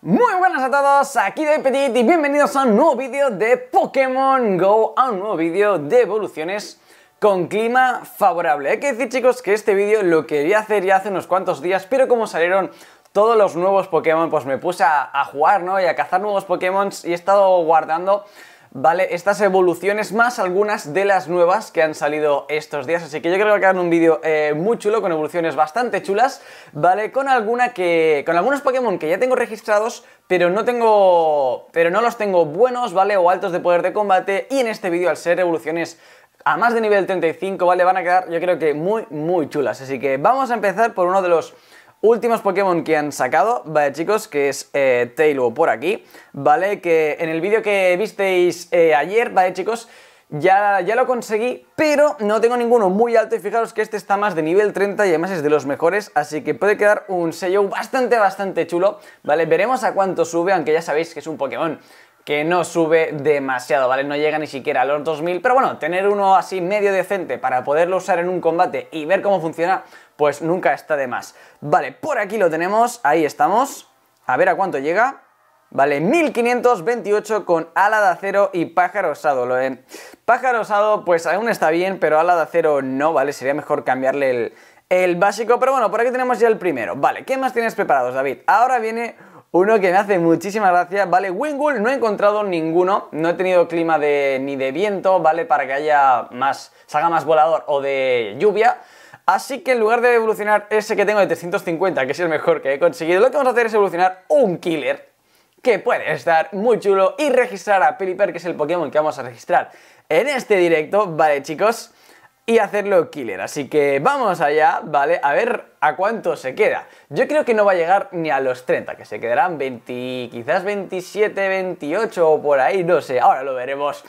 Muy buenas a todos, aquí de Petit y bienvenidos a un nuevo vídeo de Pokémon GO, a un nuevo vídeo de evoluciones con clima favorable. Hay que decir chicos que este vídeo lo quería hacer ya hace unos cuantos días, pero como salieron todos los nuevos Pokémon, pues me puse a, jugar ¿no? y a cazar nuevos Pokémon y he estado guardando ¿vale? Estas evoluciones más algunas de las nuevas que han salido estos días, así que yo creo que va a quedar un vídeo eh, muy chulo, con evoluciones bastante chulas, ¿vale? Con alguna que... con algunos Pokémon que ya tengo registrados, pero no tengo... pero no los tengo buenos, ¿vale? O altos de poder de combate, y en este vídeo al ser evoluciones a más de nivel 35, ¿vale? Van a quedar, yo creo que muy, muy chulas. Así que vamos a empezar por uno de los Últimos Pokémon que han sacado, vale chicos, que es eh, por aquí, ¿vale? Que en el vídeo que visteis eh, ayer, ¿vale chicos? Ya, ya, lo conseguí, pero no tengo ninguno muy alto y fijaros que este está más de nivel 30 y además es de los mejores, así que puede quedar un sello bastante, bastante chulo, ¿vale? Veremos a cuánto sube, aunque ya sabéis que es un Pokémon que no sube demasiado, ¿vale? No llega ni siquiera a los 2000, pero bueno, tener uno así medio decente para poderlo usar en un combate y ver cómo funciona, pues nunca está de más. Vale, por aquí lo tenemos, ahí estamos, a ver a cuánto llega... Vale, 1528 con ala de acero y pájaro osado. Lo en... pájaro osado, pues aún está bien, pero ala de acero no, ¿vale? Sería mejor cambiarle el, el básico. Pero bueno, por aquí tenemos ya el primero. Vale, ¿qué más tienes preparados, David? Ahora viene uno que me hace muchísima gracia, ¿vale? Wingull no he encontrado ninguno, no he tenido clima de, ni de viento, ¿vale? Para que haya más, salga más volador o de lluvia. Así que en lugar de evolucionar ese que tengo de 350, que es el mejor que he conseguido, lo que vamos a hacer es evolucionar un killer, que puede estar muy chulo, y registrar a Piliper, que es el Pokémon que vamos a registrar en este directo, ¿vale chicos? y hacerlo killer. Así que vamos allá, ¿vale? A ver a cuánto se queda. Yo creo que no va a llegar ni a los 30, que se quedarán 20, quizás 27, 28 o por ahí, no sé, ahora lo veremos.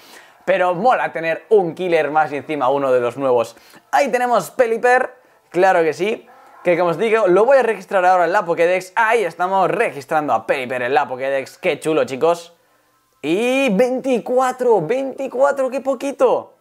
Pero mola tener un killer más y encima uno de los nuevos. Ahí tenemos Peliper, claro que sí. Que como os digo, lo voy a registrar ahora en la Pokédex. Ahí estamos registrando a Peliper en la Pokédex. Qué chulo, chicos. Y 24, 24, qué poquito.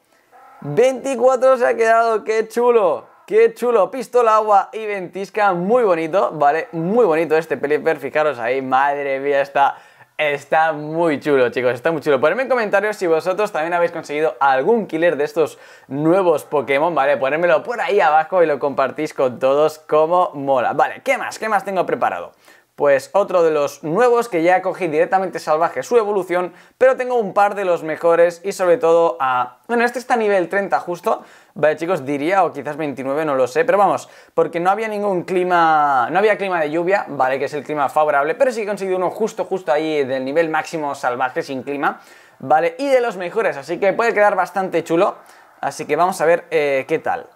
24 se ha quedado, qué chulo. Qué chulo, pistola agua y ventisca, muy bonito, ¿vale? Muy bonito este Pelipper, fijaros ahí, madre mía, está, está muy chulo, chicos, está muy chulo. Ponedme en comentarios si vosotros también habéis conseguido algún killer de estos nuevos Pokémon, ¿vale? ponedmelo por ahí abajo y lo compartís con todos como mola. Vale, ¿qué más? ¿Qué más tengo preparado? pues otro de los nuevos que ya cogí directamente salvaje su evolución, pero tengo un par de los mejores y sobre todo a... Bueno, este está a nivel 30 justo, vale chicos, diría, o quizás 29, no lo sé, pero vamos, porque no había ningún clima, no había clima de lluvia, vale, que es el clima favorable, pero sí he conseguido uno justo, justo ahí del nivel máximo salvaje sin clima, vale, y de los mejores, así que puede quedar bastante chulo, así que vamos a ver eh, qué tal.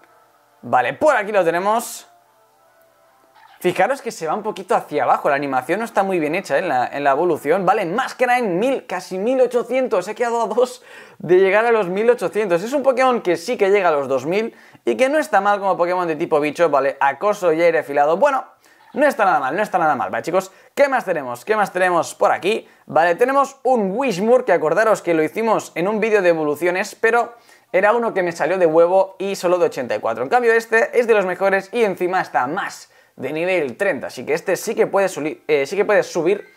Vale, por aquí lo tenemos... Fijaros que se va un poquito hacia abajo, la animación no está muy bien hecha ¿eh? en, la, evolución, ¿vale? más que nada en 1000, casi 1800, he quedado a dos de llegar a los 1800. Es un Pokémon que sí que llega a los 2000 y que no está mal como Pokémon de tipo bicho, vale, acoso y aire afilado, bueno, no está nada mal, no está nada mal, ¿vale chicos? ¿Qué más tenemos? ¿Qué más tenemos por aquí? Vale, tenemos un Wishmore, que acordaros que lo hicimos en un vídeo de evoluciones, pero era uno que me salió de huevo y solo de 84. En cambio este es de los mejores y encima está más de nivel 30. Así que este sí que puede, eh, sí que subir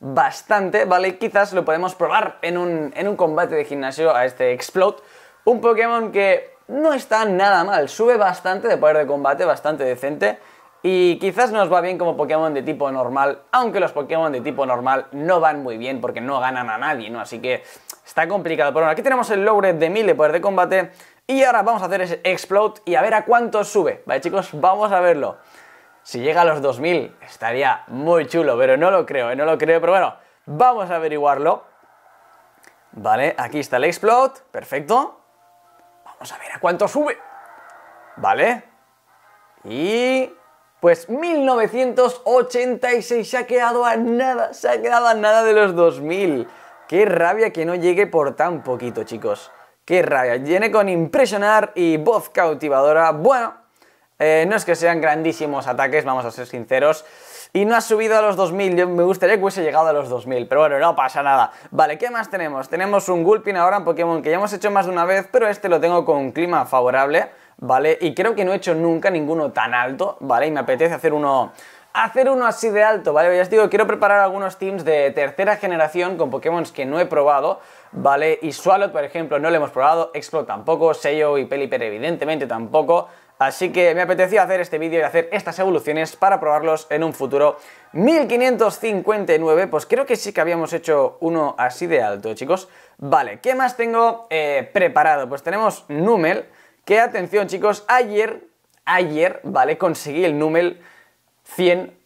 bastante, ¿vale? quizás lo podemos probar en un, en un combate de gimnasio a este Explode. Un Pokémon que no está nada mal, sube bastante de poder de combate, bastante decente. Y quizás nos va bien como Pokémon de tipo normal, aunque los Pokémon de tipo normal no van muy bien porque no ganan a nadie, ¿no? Así que está complicado. Pero bueno, aquí tenemos el logre de 1000 de poder de combate. Y ahora vamos a hacer ese Explode y a ver a cuánto sube. Vale, chicos, vamos a verlo. Si llega a los 2000 estaría muy chulo, pero no lo creo, ¿eh? no lo creo, pero bueno, vamos a averiguarlo. Vale, aquí está el Explode, perfecto. Vamos a ver a cuánto sube. Vale. Y... Pues 1986 se ha quedado a nada, se ha quedado a nada de los 2000. Qué rabia que no llegue por tan poquito, chicos. Qué rabia. Viene con impresionar y voz cautivadora. Bueno, eh, no es que sean grandísimos ataques, vamos a ser sinceros. Y no ha subido a los 2000, yo me gustaría que hubiese llegado a los 2000, pero bueno, no pasa nada. Vale, ¿qué más tenemos? Tenemos un Gulpin ahora en Pokémon que ya hemos hecho más de una vez, pero este lo tengo con clima favorable, ¿vale? Y creo que no he hecho nunca ninguno tan alto, ¿vale? Y me apetece hacer uno hacer uno así de alto, ¿vale? Ya os digo, quiero preparar algunos teams de tercera generación con Pokémon que no he probado, ¿vale? Y Swallow, por ejemplo, no lo hemos probado, Explode tampoco, Sello y Pelipper evidentemente tampoco, Así que me apeteció hacer este vídeo y hacer estas evoluciones para probarlos en un futuro. 1559, pues creo que sí que habíamos hecho uno así de alto, chicos. Vale, ¿qué más tengo eh, preparado? Pues tenemos Numel, que atención chicos, ayer, ayer, vale, conseguí el Numel 100,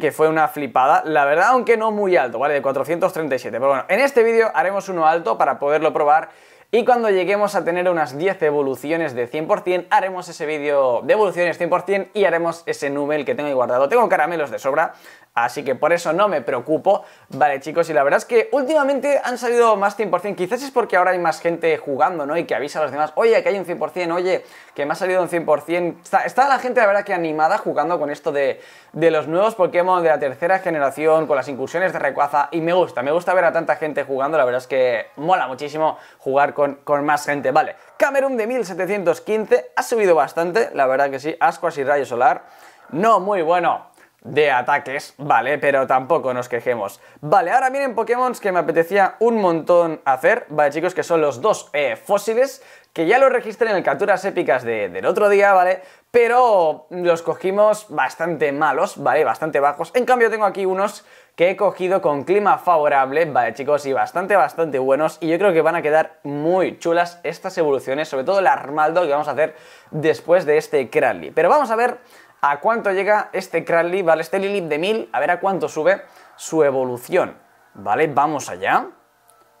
que fue una flipada, la verdad, aunque no muy alto, ¿vale? De 437. Pero bueno, en este vídeo haremos uno alto para poderlo probar y cuando lleguemos a tener unas 10 evoluciones de 100% haremos ese vídeo de evoluciones 100% y haremos ese Numel que tengo ahí guardado. Tengo caramelos de sobra, así que por eso no me preocupo. Vale chicos, y la verdad es que últimamente han salido más 100%, quizás es porque ahora hay más gente jugando, ¿no? Y que avisa a los demás, oye, que hay un 100%, oye, que me ha salido un 100%. Está, la gente la verdad que animada jugando con esto de, de los nuevos Pokémon de la tercera generación, con las incursiones de recuaza y me gusta, me gusta ver a tanta gente jugando, la verdad es que mola muchísimo jugar con con, más gente. Vale, Camerún de 1715 ha subido bastante, la verdad que sí, ascuas y rayo solar. No muy bueno de ataques, vale, pero tampoco nos quejemos. Vale, ahora miren Pokémon que me apetecía un montón hacer, vale chicos, que son los dos eh, fósiles, que ya los registré en el Capturas Épicas de, del otro día, vale, pero los cogimos bastante malos, vale, bastante bajos. En cambio tengo aquí unos que he cogido con clima favorable, vale chicos, y bastante, bastante buenos, y yo creo que van a quedar muy chulas estas evoluciones, sobre todo el Armaldo que vamos a hacer después de este Cranly. Pero vamos a ver a cuánto llega este Cranly, vale, este Lilip de 1000, a ver a cuánto sube su evolución, vale, vamos allá,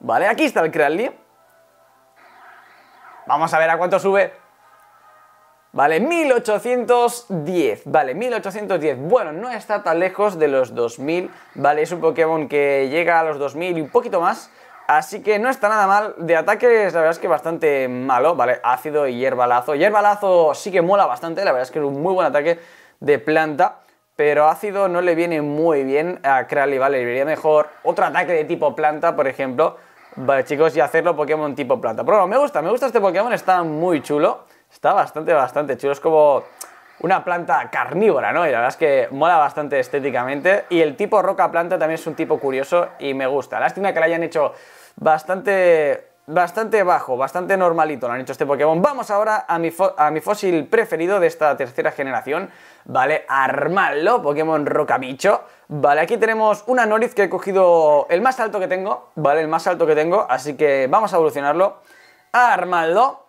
vale, aquí está el Cranly. Vamos a ver a cuánto sube Vale, 1810, vale, 1810. Bueno, no está tan lejos de los 2000, vale, es un Pokémon que llega a los 2000 y un poquito más, así que no está nada mal. De ataques, la verdad es que bastante malo, vale, ácido y hierbalazo. Hierbalazo sí que mola bastante, la verdad es que es un muy buen ataque de planta, pero ácido no le viene muy bien a Crowley, vale, le iría mejor otro ataque de tipo planta, por ejemplo, vale, chicos, y hacerlo Pokémon tipo planta. Pero bueno, me gusta, me gusta este Pokémon, está muy chulo. Está bastante, bastante chulo. Es como una planta carnívora, ¿no? Y la verdad es que mola bastante estéticamente. Y el tipo roca planta también es un tipo curioso y me gusta. Lástima que la hayan hecho bastante, bastante bajo, bastante normalito lo han hecho este Pokémon. Vamos ahora a mi, a mi fósil preferido de esta tercera generación, ¿vale? armarlo Pokémon rocamicho Vale, aquí tenemos una Noriz que he cogido el más alto que tengo, ¿vale? El más alto que tengo, así que vamos a evolucionarlo. Armaldo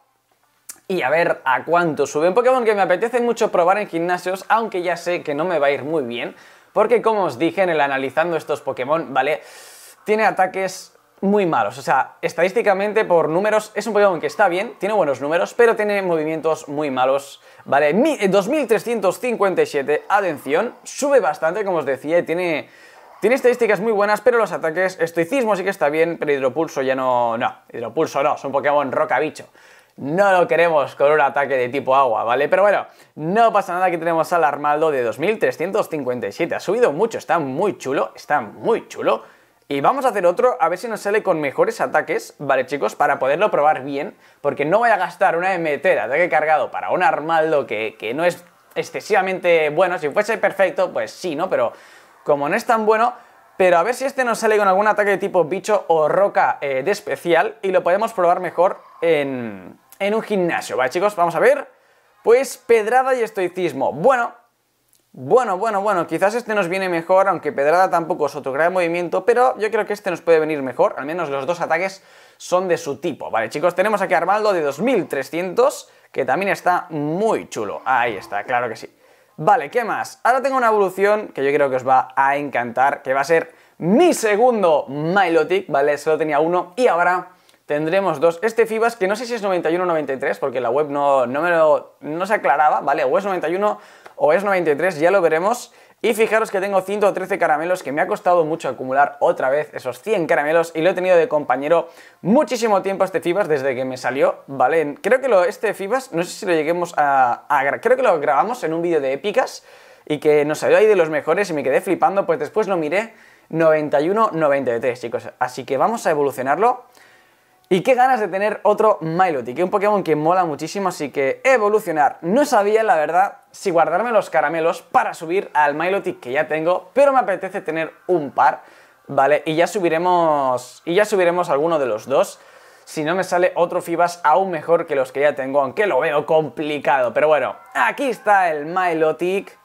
y a ver a cuánto sube, un Pokémon que me apetece mucho probar en gimnasios, aunque ya sé que no me va a ir muy bien, porque como os dije en el analizando estos Pokémon, ¿vale? Tiene ataques muy malos. O sea, estadísticamente por números es un Pokémon que está bien, tiene buenos números, pero tiene movimientos muy malos. Vale, 2357, eh, atención, sube bastante, como os decía, tiene... Tiene estadísticas muy buenas, pero los ataques, estoicismo sí que está bien, pero hidropulso ya no... No, hidropulso no, es un Pokémon roca bicho no lo queremos con un ataque de tipo agua, ¿vale? Pero bueno, no pasa nada, que tenemos al Armaldo de 2357, ha subido mucho, está muy chulo, está muy chulo. Y vamos a hacer otro, a ver si nos sale con mejores ataques, ¿vale chicos? Para poderlo probar bien, porque no voy a gastar una MT de ataque cargado para un Armaldo que, no es excesivamente bueno. Si fuese perfecto, pues sí, ¿no? Pero como no es tan bueno, pero a ver si este nos sale con algún ataque de tipo bicho o roca eh, de especial y lo podemos probar mejor en, en un gimnasio, ¿vale chicos? Vamos a ver. Pues pedrada y estoicismo. Bueno, bueno, bueno, bueno, quizás este nos viene mejor, aunque pedrada tampoco es otro gran movimiento, pero yo creo que este nos puede venir mejor, al menos los dos ataques son de su tipo. Vale chicos, tenemos aquí a Armaldo de 2300, que también está muy chulo. Ahí está, claro que sí. Vale, ¿qué más? Ahora tengo una evolución que yo creo que os va a encantar, que va a ser mi segundo Milotic, ¿vale? Solo tenía uno y ahora tendremos dos. Este FIBAS, que no sé si es 91 o 93, porque la web no, no, me lo, no se aclaraba, ¿vale? O es 91 o es 93, ya lo veremos. Y fijaros que tengo 113 caramelos, que me ha costado mucho acumular otra vez esos 100 caramelos y lo he tenido de compañero muchísimo tiempo este Fibas desde que me salió, ¿vale? Creo que lo, este Fibas, no sé si lo lleguemos a, a... Creo que lo grabamos en un vídeo de épicas y que nos salió ahí de los mejores y me quedé flipando, pues después lo miré 91-93, chicos. Así que vamos a evolucionarlo y qué ganas de tener otro Milotic, que un Pokémon que mola muchísimo, así que evolucionar. No sabía, la verdad, si guardarme los caramelos para subir al Milotic que ya tengo, pero me apetece tener un par, ¿vale? Y ya subiremos, y ya subiremos alguno de los dos. Si no me sale otro Fibas aún mejor que los que ya tengo, aunque lo veo complicado. Pero bueno, aquí está el Milotic.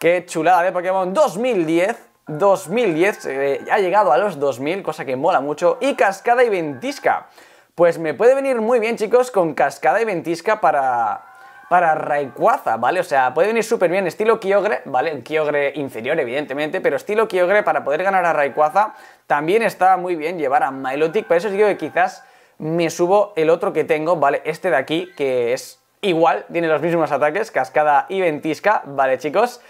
Qué chulada de Pokémon 2010. 2010, eh, ha llegado a los 2000, cosa que mola mucho, y cascada y ventisca. Pues me puede venir muy bien, chicos, con cascada y ventisca para... Para Rayquaza, ¿vale? O sea, puede venir súper bien estilo Kyogre, ¿vale? Kyogre inferior, evidentemente, pero estilo Kyogre para poder ganar a Rayquaza también está muy bien llevar a Milotic. Por eso os digo que quizás me subo el otro que tengo, ¿vale? Este de aquí, que es igual, tiene los mismos ataques, cascada y ventisca, ¿vale, chicos?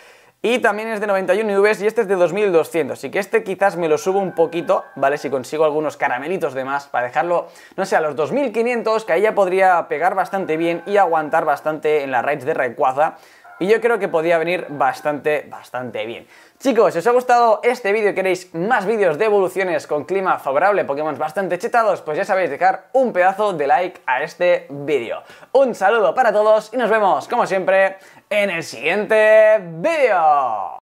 Y también es de 91 UVs y este es de 2200, así que este quizás me lo subo un poquito, ¿vale? Si consigo algunos caramelitos de más para dejarlo, no sé, a los 2500, que ahí ya podría pegar bastante bien y aguantar bastante en las raids de Rayquaza y yo creo que podía venir bastante, bastante bien. Chicos, si os ha gustado este vídeo y queréis más vídeos de evoluciones con clima favorable, Pokémon bastante chetados, pues ya sabéis dejar un pedazo de like a este vídeo. Un saludo para todos y nos vemos, como siempre, en el siguiente vídeo.